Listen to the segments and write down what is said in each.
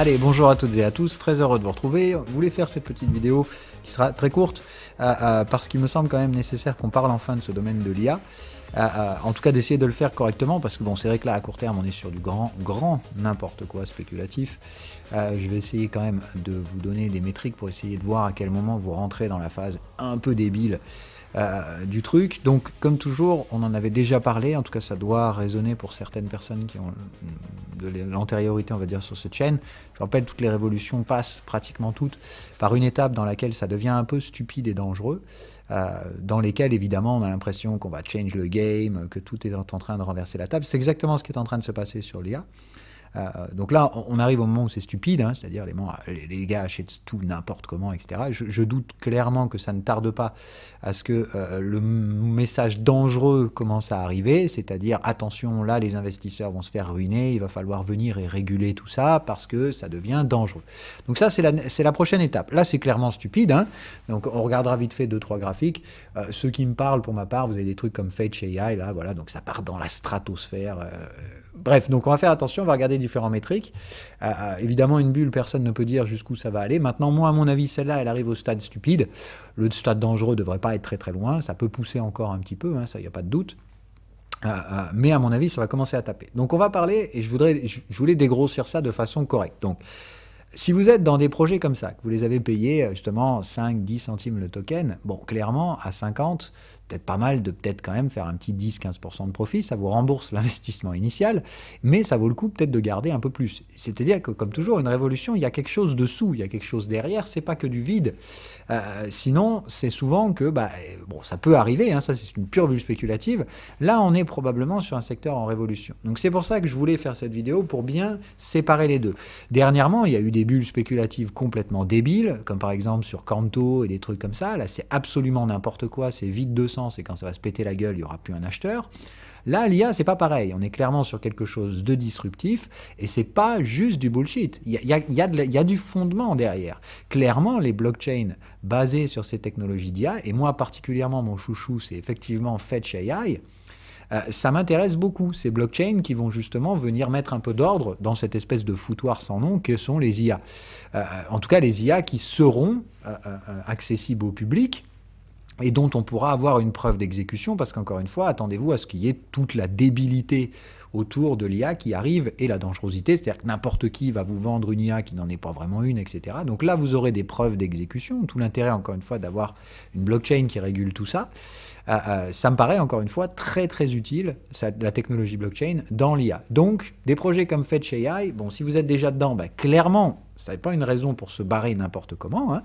Allez, bonjour à toutes et à tous, très heureux de vous retrouver. je voulais faire cette petite vidéo qui sera très courte, euh, euh, parce qu'il me semble quand même nécessaire qu'on parle enfin de ce domaine de l'IA. Euh, en tout cas, d'essayer de le faire correctement, parce que bon, c'est vrai que là, à court terme, on est sur du grand, grand n'importe quoi spéculatif. je vais essayer quand même de vous donner des métriques pour essayer de voir à quel moment vous rentrez dans la phase un peu débile euh, du truc. Donc, comme toujours, on en avait déjà parlé, en tout cas, ça doit résonner pour certaines personnes qui ont de l'antériorité, on va dire, sur cette chaîne. Je rappelle, toutes les révolutions passent pratiquement toutes par une étape dans laquelle ça devient un peu stupide et dangereux. Euh, dans lesquelles évidemment on a l'impression qu'on va changer le game, que tout est en train de renverser la table. C'est exactement ce qui est en train de se passer sur l'IA. Euh, donc là, on arrive au moment où c'est stupide, hein, c'est-à-dire les, les, gars achètent tout n'importe comment, etc. Je, doute clairement que ça ne tarde pas à ce que euh, le message dangereux commence à arriver, c'est-à-dire attention, là, les investisseurs vont se faire ruiner, il va falloir venir et réguler tout ça parce que ça devient dangereux. Donc ça, c'est la, la, prochaine étape. Là, c'est clairement stupide. Hein. donc on regardera vite fait deux, trois graphiques. Euh, ceux qui me parlent, pour ma part, vous avez des trucs comme Fetch AI, là, voilà, donc ça part dans la stratosphère. Bref, donc on va faire attention, on va regarder différents métriques. Euh, euh, évidemment, une bulle, personne ne peut dire jusqu'où ça va aller. Maintenant, moi, à mon avis, celle-là, elle arrive au stade stupide. Le stade dangereux ne devrait pas être très très loin. Ça peut pousser encore un petit peu, hein, ça, il n'y a pas de doute. Euh, mais à mon avis, ça va commencer à taper. Donc on va parler, et je, voudrais, voulais dégrossir ça de façon correcte. Donc, si vous êtes dans des projets comme ça, que vous les avez payés justement 5, 10 centimes le token, bon, clairement, à 50, peut-être pas mal de peut-être quand même faire un petit 10-15% de profit, ça vous rembourse l'investissement initial, mais ça vaut le coup peut-être de garder un peu plus. C'est-à-dire que comme toujours, une révolution, il y a quelque chose dessous, il y a quelque chose derrière, c'est pas que du vide. Euh, sinon, c'est souvent que, bah, bon, ça peut arriver, hein, ça c'est une pure bulle spéculative, là on est probablement sur un secteur en révolution. Donc c'est pour ça que je voulais faire cette vidéo, pour bien séparer les deux. Dernièrement, il y a eu des bulles spéculatives complètement débiles, comme par exemple sur Canto et des trucs comme ça, là c'est absolument n'importe quoi, c'est vide 200 et quand ça va se péter la gueule, il n'y aura plus un acheteur. Là, l'IA, c'est pas pareil. On est clairement sur quelque chose de disruptif et c'est pas juste du bullshit. Il y a, du fondement derrière. Clairement, les blockchains basées sur ces technologies d'IA, et moi particulièrement, mon chouchou, c'est effectivement Fetch AI. Euh, ça m'intéresse beaucoup, ces blockchains qui vont justement venir mettre un peu d'ordre dans cette espèce de foutoir sans nom que sont les IA. Euh, en tout cas, les IA qui seront euh, accessibles au public et dont on pourra avoir une preuve d'exécution, parce qu'encore une fois, attendez-vous à ce qu'il y ait toute la débilité autour de l'IA qui arrive et la dangerosité, c'est-à-dire que n'importe qui va vous vendre une IA qui n'en est pas vraiment une, etc. Donc là, vous aurez des preuves d'exécution, tout l'intérêt, encore une fois, d'avoir une blockchain qui régule tout ça. Euh, euh, ça me paraît encore une fois très très utile, ça, la technologie blockchain, dans l'IA. Donc, des projets comme Fetch AI, bon, si vous êtes déjà dedans, ben, clairement, ça n'est pas une raison pour se barrer n'importe comment, hein,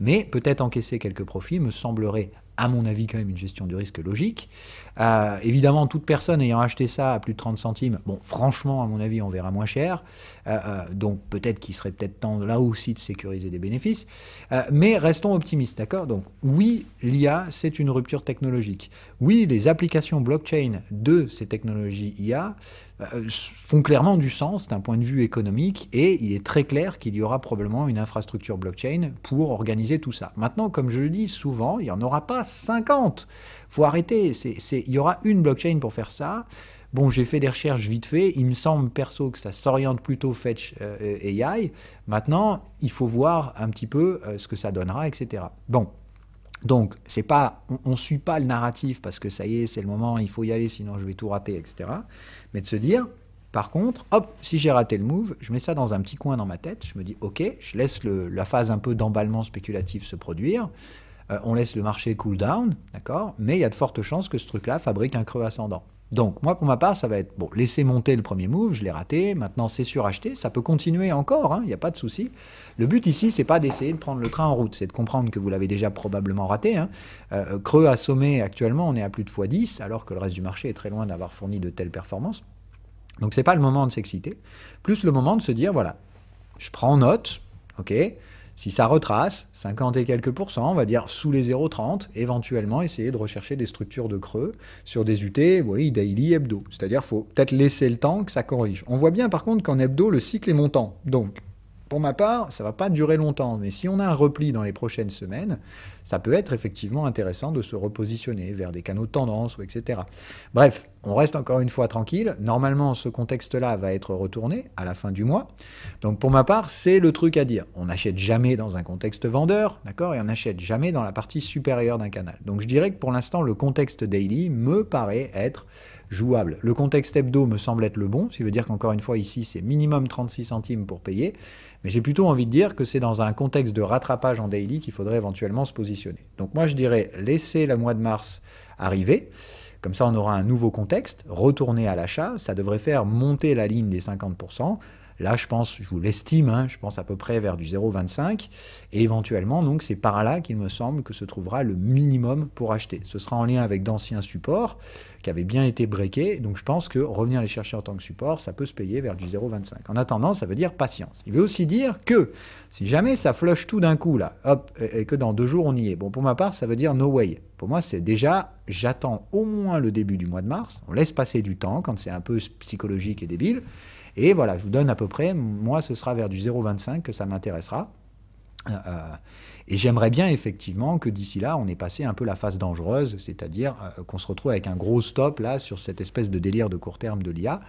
mais peut-être encaisser quelques profits me semblerait à mon avis, quand même une gestion du risque logique. Euh, évidemment, toute personne ayant acheté ça à plus de 30 centimes, bon, franchement, à mon avis, on verra moins cher. donc, peut-être qu'il serait peut-être temps là aussi de sécuriser des bénéfices. mais restons optimistes, d'accord Donc, oui, l'IA, c'est une rupture technologique oui, les applications blockchain de ces technologies IA euh, font clairement du sens d'un point de vue économique et il est très clair qu'il y aura probablement une infrastructure blockchain pour organiser tout ça. Maintenant, comme je le dis souvent, il n'y en aura pas 50. Il faut arrêter. il y aura une blockchain pour faire ça. Bon, j'ai fait des recherches vite fait. Il me semble perso que ça s'oriente plutôt Fetch euh, AI. Maintenant, il faut voir un petit peu euh, ce que ça donnera, etc. Bon, donc, c'est pas, on ne suit pas le narratif parce que ça y est, c'est le moment, il faut y aller, sinon je vais tout rater, etc. Mais de se dire, par contre, hop, si j'ai raté le move, je mets ça dans un petit coin dans ma tête, je me dis, ok, je laisse la phase un peu d'emballement spéculatif se produire, euh, on laisse le marché cool down, d'accord, mais il y a de fortes chances que ce truc-là fabrique un creux ascendant. Donc moi pour ma part ça va être bon laisser monter le premier move, je l'ai raté, maintenant c'est suracheté, ça peut continuer encore, il hein, n'y a pas de souci. Le but ici c'est pas d'essayer de prendre le train en route, c'est de comprendre que vous l'avez déjà probablement raté. Hein. Euh, creux à sommet actuellement on est à plus de fois 10 alors que le reste du marché est très loin d'avoir fourni de telles performances. Donc c'est pas le moment de s'exciter, plus le moment de se dire voilà, je prends note, ok, si ça retrace, 50 et quelques pourcents, on va dire sous les 0,30, éventuellement essayer de rechercher des structures de creux sur des UT, oui, daily, hebdo. C'est-à-dire faut peut-être laisser le temps que ça corrige. On voit bien par contre qu'en hebdo, le cycle est montant. Donc, pour ma part, ça ne va pas durer longtemps, mais si on a un repli dans les prochaines semaines, ça peut être effectivement intéressant de se repositionner vers des canaux de tendance, etc. Bref, on reste encore une fois tranquille. Normalement, ce contexte-là va être retourné à la fin du mois. Donc pour ma part, c'est le truc à dire. On n'achète jamais dans un contexte vendeur, d'accord Et on n'achète jamais dans la partie supérieure d'un canal. Donc je dirais que pour l'instant, le contexte daily me paraît être jouable. Le contexte hebdo me semble être le bon, ce qui veut dire qu'encore une fois ici c'est minimum 36 centimes pour payer, mais j'ai plutôt envie de dire que c'est dans un contexte de rattrapage en daily qu'il faudrait éventuellement se positionner. Donc moi je dirais laisser le mois de mars arriver. Comme ça, on aura un nouveau contexte, retourner à l'achat, ça devrait faire monter la ligne des 50%, Là, je pense, je vous l'estime, hein, je pense à peu près vers du 0,25. Et éventuellement, donc, c'est par là qu'il me semble que se trouvera le minimum pour acheter. Ce sera en lien avec d'anciens supports qui avaient bien été breakés. Donc, je pense que revenir les chercher en tant que support, ça peut se payer vers du 0,25. En attendant, ça veut dire patience. Il veut aussi dire que si jamais ça flush tout d'un coup, là, hop, et que dans deux jours, on y est. Bon, pour ma part, ça veut dire no way. Pour moi, c'est déjà, j'attends au moins le début du mois de mars. On laisse passer du temps quand c'est un peu psychologique et débile. Et voilà, je vous donne à peu près, moi ce sera vers du 0,25 que ça m'intéressera. Euh, euh, et j'aimerais bien effectivement que d'ici là, on ait passé un peu la phase dangereuse, c'est-à-dire euh, qu'on se retrouve avec un gros stop là sur cette espèce de délire de court terme de l'IA.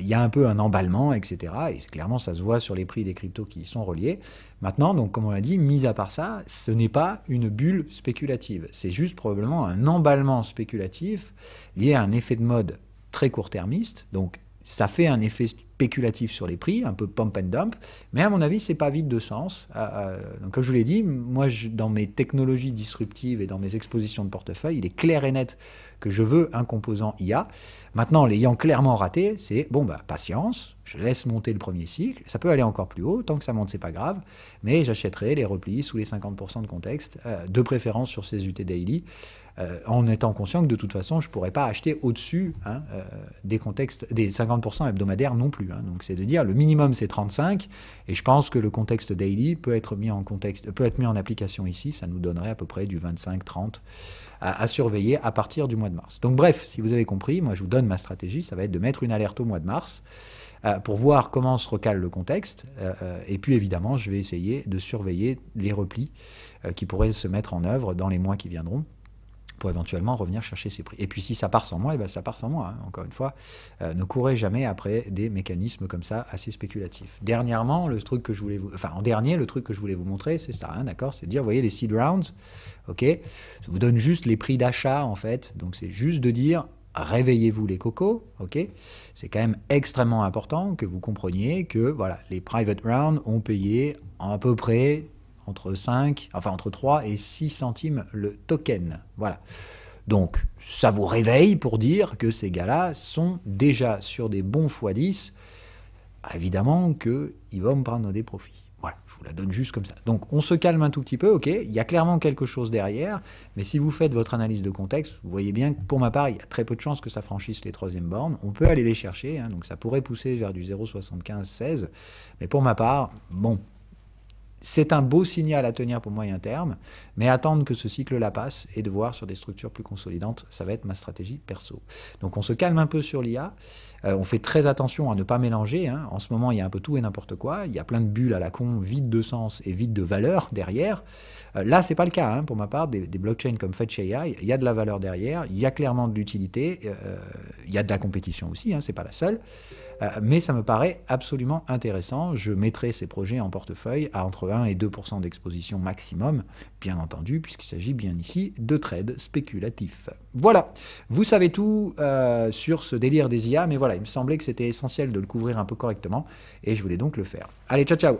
Il y a un peu un emballement, etc. Et clairement, ça se voit sur les prix des cryptos qui y sont reliés. Maintenant, donc, comme on l'a dit, mis à part ça, ce n'est pas une bulle spéculative. C'est juste probablement un emballement spéculatif lié à un effet de mode très court-termiste, donc ça fait un effet spéculatif sur les prix, un peu pump and dump, mais à mon avis, c'est pas vide de sens. Euh, euh, comme je vous l'ai dit, moi, dans mes technologies disruptives et dans mes expositions de portefeuille, il est clair et net que je veux un composant IA. Maintenant, l'ayant clairement raté, c'est bon, bah, patience, je laisse monter le premier cycle, ça peut aller encore plus haut, tant que ça monte, c'est pas grave, mais j'achèterai les replis sous les 50% de contexte, euh, de préférence sur ces UT daily. Euh, en étant conscient que de toute façon, je ne pourrais pas acheter au-dessus hein, euh, des contextes des 50% hebdomadaires non plus. Hein. Donc c'est de dire le minimum c'est 35, et je pense que le contexte daily peut être mis en contexte, peut être mis en application ici. Ça nous donnerait à peu près du 25-30 à, surveiller à partir du mois de mars. Donc bref, si vous avez compris, moi je vous donne ma stratégie, ça va être de mettre une alerte au mois de mars. Euh, pour voir comment se recale le contexte. et puis évidemment, je vais essayer de surveiller les replis qui pourraient se mettre en œuvre dans les mois qui viendront pour éventuellement revenir chercher ses prix. Et puis si ça part sans moi, et eh ben ça part sans moi. Hein. Encore une fois, euh, ne courez jamais après des mécanismes comme ça assez spéculatifs. Dernièrement, le truc que je voulais vous, enfin en dernier, le truc que je voulais vous montrer, c'est ça, hein, d'accord, c'est dire, voyez les seed rounds, ok, vous donne juste les prix d'achat en fait. Donc c'est juste de dire, réveillez-vous les cocos, ok C'est quand même extrêmement important que vous compreniez que voilà, les private rounds ont payé à peu près entre 5, enfin entre 3 et 6 centimes le token. Voilà. Donc ça vous réveille pour dire que ces gars-là sont déjà sur des bons x 10. Ah, évidemment qu'ils vont prendre des profits. Voilà, je vous la donne juste comme ça. Donc on se calme un tout petit peu, ok, il y a clairement quelque chose derrière, mais si vous faites votre analyse de contexte, vous voyez bien que pour ma part, il y a très peu de chances que ça franchisse les troisième bornes. On peut aller les chercher, hein, donc ça pourrait pousser vers du 0,75-16, mais pour ma part, bon, c'est un beau signal à tenir pour moyen terme, mais attendre que ce cycle la passe et de voir sur des structures plus consolidantes, ça va être ma stratégie perso. Donc on se calme un peu sur l'IA, euh, on fait très attention à ne pas mélanger. Hein. En ce moment, il y a un peu tout et n'importe quoi, il y a plein de bulles à la con, vides de sens et vides de valeur derrière. Euh, là, c'est pas le cas, hein, pour ma part, des, blockchains comme FetchAI, il y a de la valeur derrière, il y a clairement de l'utilité, euh, il y a de la compétition aussi, hein, c'est pas la seule. Euh, mais ça me paraît absolument intéressant. Je mettrai ces projets en portefeuille à entre 1 et 2 d'exposition maximum, bien entendu, puisqu'il s'agit bien ici de trades spéculatifs. Voilà, vous savez tout euh, sur ce délire des IA, mais voilà, il me semblait que c'était essentiel de le couvrir un peu correctement, et je voulais donc le faire. Allez, ciao ciao